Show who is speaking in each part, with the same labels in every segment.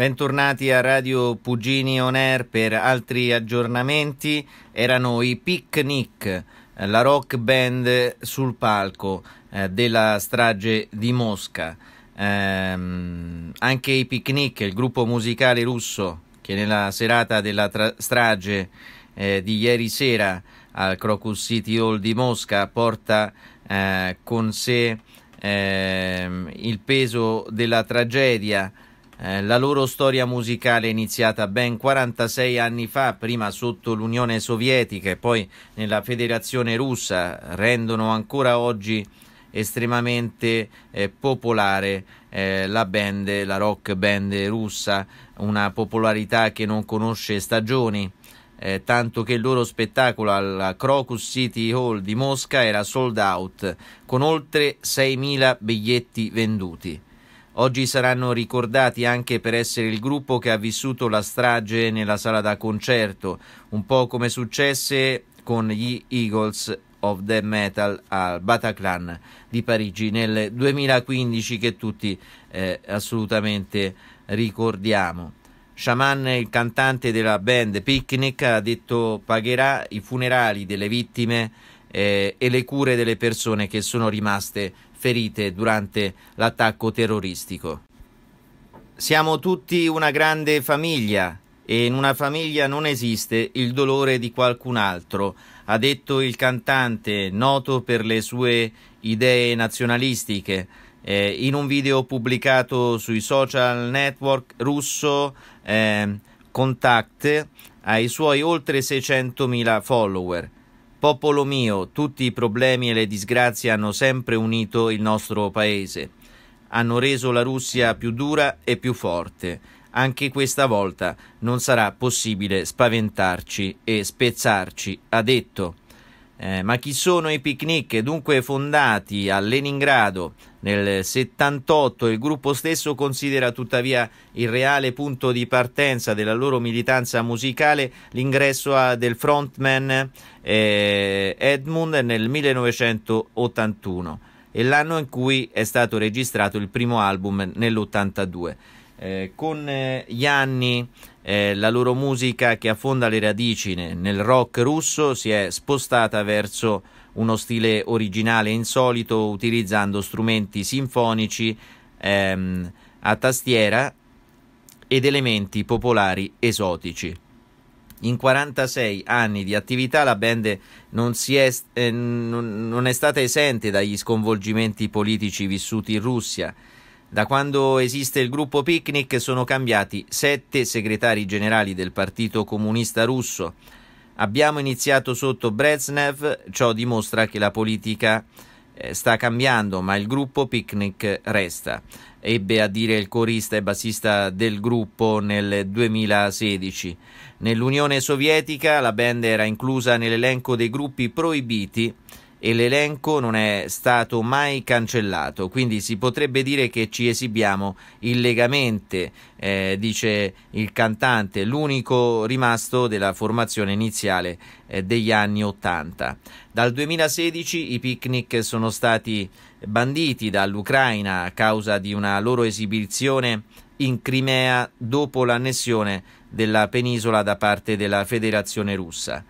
Speaker 1: Bentornati a Radio Pugini On Air per altri aggiornamenti. Erano i Picnic, la rock band sul palco eh, della strage di Mosca. Ehm, anche i Picnic, il gruppo musicale russo che nella serata della tra- strage eh, di ieri sera al Crocus City Hall di Mosca porta eh, con sé ehm, il peso della tragedia eh, la loro storia musicale è iniziata ben 46 anni fa, prima sotto l'Unione Sovietica e poi nella Federazione Russa, rendono ancora oggi estremamente eh, popolare eh, la band, la rock band russa, una popolarità che non conosce stagioni. Eh, tanto che il loro spettacolo al Crocus City Hall di Mosca era sold out, con oltre 6.000 biglietti venduti. Oggi saranno ricordati anche per essere il gruppo che ha vissuto la strage nella sala da concerto, un po' come successe con gli Eagles of the Metal al Bataclan di Parigi nel 2015 che tutti eh, assolutamente ricordiamo. Shaman, il cantante della band Picnic, ha detto pagherà i funerali delle vittime eh, e le cure delle persone che sono rimaste ferite durante l'attacco terroristico. Siamo tutti una grande famiglia e in una famiglia non esiste il dolore di qualcun altro, ha detto il cantante noto per le sue idee nazionalistiche. Eh, in un video pubblicato sui social network russo eh, Contact ai suoi oltre 600.000 follower. Popolo mio, tutti i problemi e le disgrazie hanno sempre unito il nostro paese. Hanno reso la Russia più dura e più forte. Anche questa volta non sarà possibile spaventarci e spezzarci, ha detto. Eh, ma chi sono i picnic dunque fondati a Leningrado nel 78 il gruppo stesso considera tuttavia il reale punto di partenza della loro militanza musicale l'ingresso del frontman eh, Edmund nel 1981 e l'anno in cui è stato registrato il primo album nell'82. Eh, con eh, gli anni eh, la loro musica che affonda le radici nel rock russo si è spostata verso uno stile originale e insolito utilizzando strumenti sinfonici ehm, a tastiera ed elementi popolari esotici. In 46 anni di attività la band non è, eh, non è stata esente dagli sconvolgimenti politici vissuti in Russia da quando esiste il gruppo Picnic sono cambiati sette segretari generali del Partito Comunista Russo. Abbiamo iniziato sotto Brezhnev, ciò dimostra che la politica eh, sta cambiando, ma il gruppo Picnic resta. Ebbe a dire il corista e bassista del gruppo nel 2016. Nell'Unione Sovietica la band era inclusa nell'elenco dei gruppi proibiti e l'elenco non è stato mai cancellato, quindi si potrebbe dire che ci esibiamo illegalmente, eh, dice il cantante, l'unico rimasto della formazione iniziale eh, degli anni Ottanta. Dal 2016 i picnic sono stati banditi dall'Ucraina a causa di una loro esibizione in Crimea dopo l'annessione della penisola da parte della Federazione russa.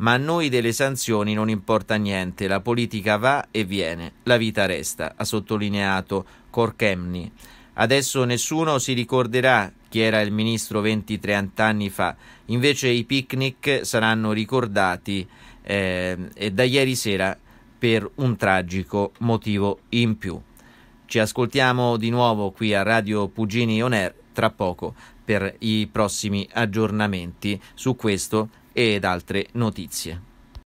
Speaker 1: Ma a noi delle sanzioni non importa niente, la politica va e viene, la vita resta, ha sottolineato Corchemni. Adesso nessuno si ricorderà chi era il ministro 20-30 anni fa, invece i picnic saranno ricordati eh, da ieri sera per un tragico motivo in più. Ci ascoltiamo di nuovo qui a Radio Pugini On Air tra poco per i prossimi aggiornamenti su questo ed altre notizie.